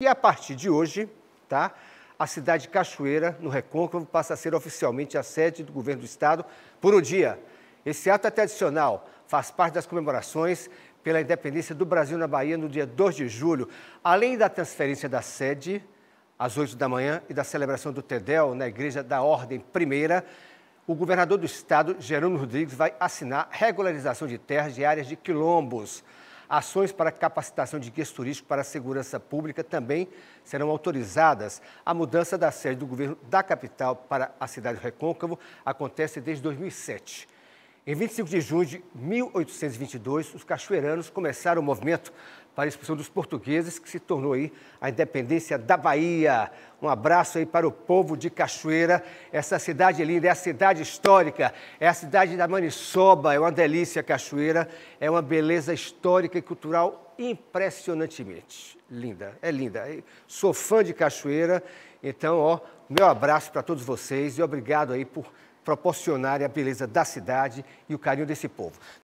E a partir de hoje, tá? A cidade de Cachoeira, no Recôncavo, passa a ser oficialmente a sede do governo do estado por um dia. Esse ato é tradicional, faz parte das comemorações pela independência do Brasil na Bahia no dia 2 de julho, além da transferência da sede às 8 da manhã e da celebração do Tedel na Igreja da Ordem Primeira. O governador do estado, Gerônimo Rodrigues, vai assinar regularização de terras de áreas de quilombos. Ações para capacitação de guias turísticos para a segurança pública também serão autorizadas. A mudança da sede do governo da capital para a cidade do Recôncavo acontece desde 2007. Em 25 de junho de 1822, os cachoeiranos começaram o movimento para a expulsão dos portugueses, que se tornou aí a independência da Bahia. Um abraço aí para o povo de Cachoeira. Essa cidade linda, é a cidade histórica, é a cidade da Maniçoba, é uma delícia Cachoeira, é uma beleza histórica e cultural impressionantemente linda, é linda. Sou fã de Cachoeira, então, ó, meu abraço para todos vocês e obrigado aí por proporcionarem a beleza da cidade e o carinho desse povo.